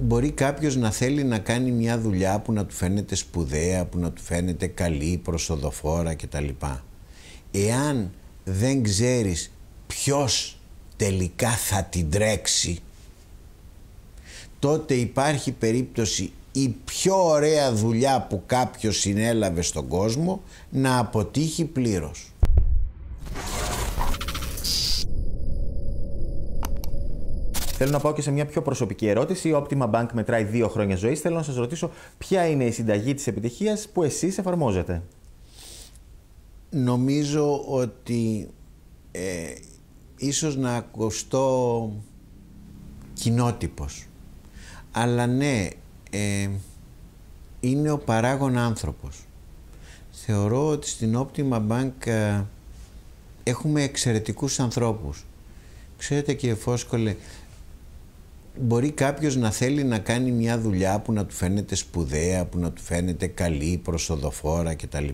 μπορεί κάποιος να θέλει να κάνει μια δουλειά που να του φαίνεται σπουδαία, που να του φαίνεται καλή, προσοδοφόρα κτλ. Εάν δεν ξέρεις ποιος τελικά θα την τρέξει, τότε υπάρχει περίπτωση η πιο ωραία δουλειά που κάποιος συνέλαβε στον κόσμο να αποτύχει πλήρως. Θέλω να πάω και σε μια πιο προσωπική ερώτηση. Η Optima Bank μετράει δύο χρόνια ζωής. Θέλω να σας ρωτήσω ποια είναι η συνταγή της επιτυχίας που εσείς εφαρμόζετε. Νομίζω ότι ε, ίσως να ακουστώ κοινότυπος. Αλλά ναι, ε, είναι ο παράγων άνθρωπος. Θεωρώ ότι στην Optima Bank ε, έχουμε εξαιρετικούς ανθρώπους. Ξέρετε κύριε Φόσκολε, μπορεί κάποιος να θέλει να κάνει μια δουλειά που να του φαίνεται σπουδαία, που να του φαίνεται καλή, προσοδοφόρα κτλ.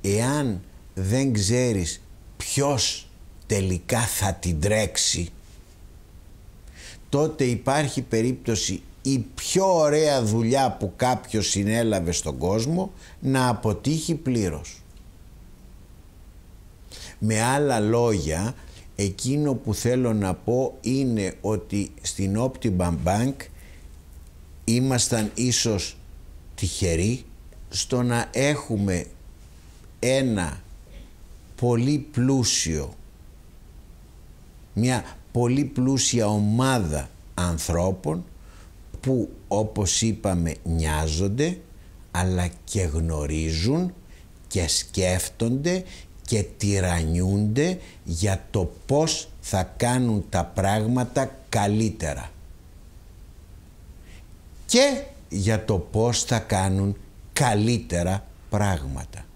Εάν δεν ξέρεις ποιος τελικά θα την τρέξει, τότε υπάρχει περίπτωση η πιο ωραία δουλειά που κάποιος συνέλαβε στον κόσμο να αποτύχει πλήρως. Με άλλα λόγια, Εκείνο που θέλω να πω είναι ότι στην Optimum Bank ήμασταν ίσως τυχεροί στο να έχουμε ένα πολύ πλούσιο, μια πολύ πλούσια ομάδα ανθρώπων που όπως είπαμε νοιάζονται αλλά και γνωρίζουν και σκέφτονται και τυρανιούνται για το πώς θα κάνουν τα πράγματα καλύτερα και για το πώς θα κάνουν καλύτερα πράγματα.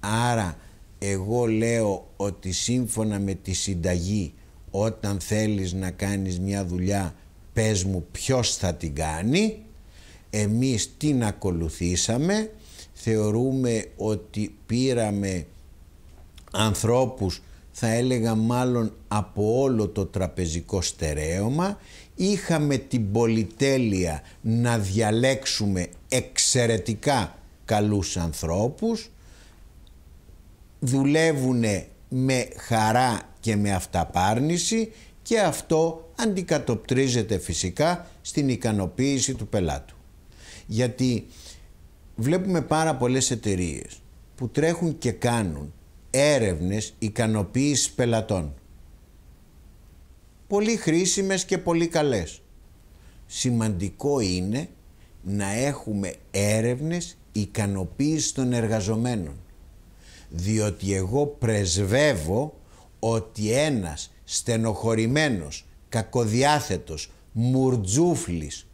Άρα εγώ λέω ότι σύμφωνα με τη συνταγή όταν θέλεις να κάνεις μια δουλειά πες μου ποιος θα την κάνει εμείς την ακολουθήσαμε θεωρούμε ότι πήραμε ανθρώπους θα έλεγα μάλλον από όλο το τραπεζικό στερέωμα είχαμε την πολυτέλεια να διαλέξουμε εξαιρετικά καλούς ανθρώπους δουλεύουν με χαρά και με αυταπάρνηση και αυτό αντικατοπτρίζεται φυσικά στην ικανοποίηση του πελάτου. Γιατί βλέπουμε πάρα πολλές εταιρείες που τρέχουν και κάνουν έρευνες ικανοποίησης πελατών. Πολύ χρήσιμες και πολύ καλές. Σημαντικό είναι να έχουμε έρευνες ικανοποίησης των εργαζομένων. Διότι εγώ πρεσβεύω ότι ένας στενοχωρημένος, κακοδιάθετος, μουρτζούφλης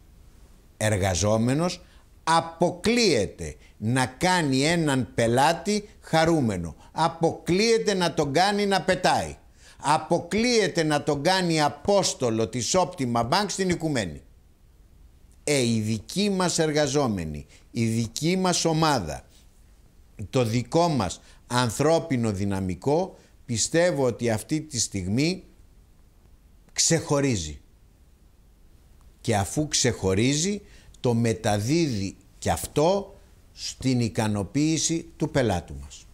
εργαζόμενος αποκλείεται να κάνει έναν πελάτη χαρούμενο. Αποκλείεται να τον κάνει να πετάει. Αποκλείεται να τον κάνει απόστολο της Optima Bank στην Οικουμένη. Ε, οι δικοί μας εργαζόμενη, η δική μας ομάδα, το δικό μας ανθρώπινο δυναμικό πιστεύω ότι αυτή τη στιγμή ξεχωρίζει. Και αφού ξεχωρίζει το μεταδίδει και αυτό στην ικανοποίηση του πελάτου μας.